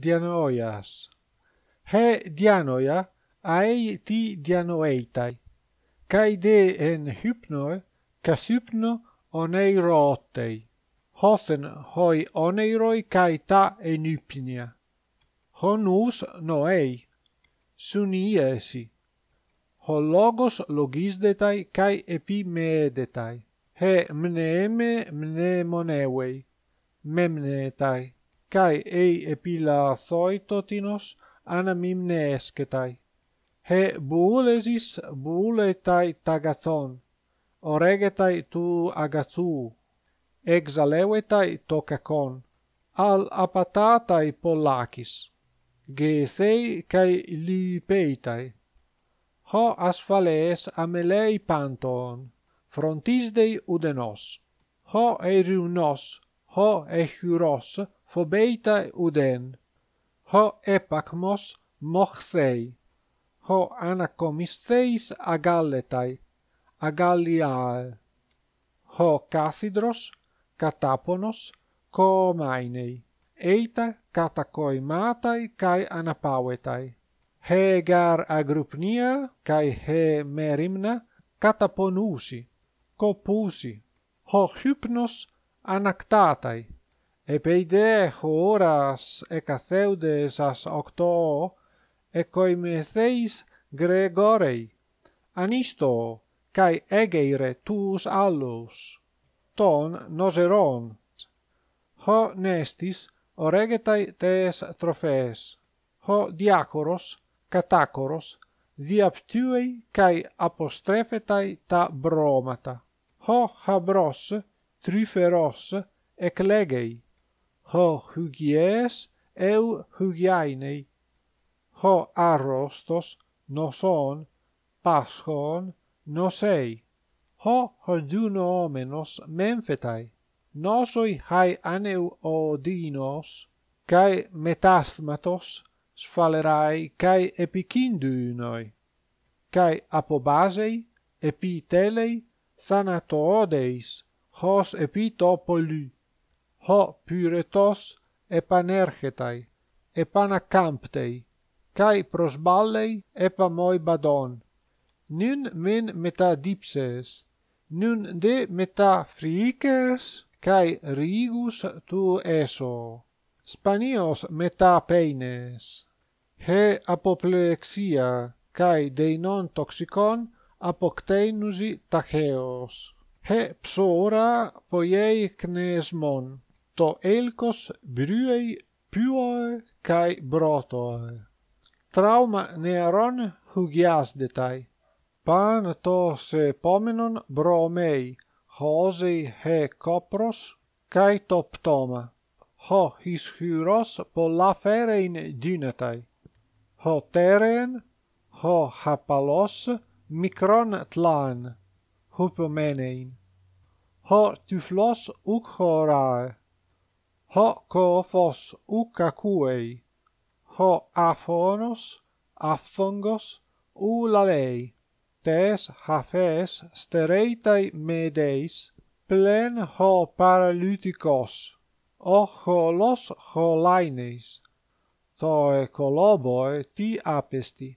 dianoias he dianoia ai ti dianoetai kai de en hypno ka hypno oneirotei, rotei hosen hoi oneiroi roi ta en hypnia honus noei suniesi, esi ho logos logis detai kai epi he mneeme mnemonewei memnetai kai ei epilla soitotinos anamimnesketai he bouleisis bouletai tagathon oregetai tu agatzu exaleutai tokakon al apatata i pollakis gesei kai lipetai ho asphales amelei panton frontisdei udenos ho e reunos ho e huros phobeita uden ho e pakmos mochthei ho anakomistheis agalletai agalliae ho kathidros kataponos komainei. eita katakoimatai kai anapauetai he gar agrupnia kai he merimna kataponusi kopusi ho hypnos Anactatai. E peidee horas e cateudes as octo e coime theis Gregorei. Anisto, cae egeire tuus allus. Ton nozeron. Ho nestis oregetai tes trofees. Ho diacoros, catacoros, diaptuei cae apostrefetai ta bromata. Ho habrosus, triferos ec Ho hugies eu hugiainei. Ho arostos nos on, pas hon, nos ei. Ho hoduno omenos menfetai. Nosoi hai aneu odinos, dinos, cae metasmatos sfalerai cae epicinduinoi, cae apobasei epitelei sanatoodeis, Χος επί το πολύ. Ο πυρετός επανέρχεται, επανακάμπτει, καί προσβάλλει επαμόι μπαδόν. Νυν μεν δίψες, νυν δε φρίκες, καί ρίγους του έσω. Σπανίος μετά πέινες. Χε αποπλεξία, καί δεινόν τοξικών αποκτέινουζι ταχέως. he psora poiei knesmon, to elkos bruei puoe cae brotoe. Trauma neron hugiasdetai, pan to se pomenon bromei, hosei he copros, cae toptoma. Ho his hyros pollaferein dynetai. Ho teren, ho hapalos, mikron tlan. Hupomenein, ho tuflos uc horae, ho cofos uc acuei, ho aphonos, aftongos, u lalei, tes hafes stereitai medeis, plen ho paralytikos, o holos holaineis, toe coloboi ti apesti.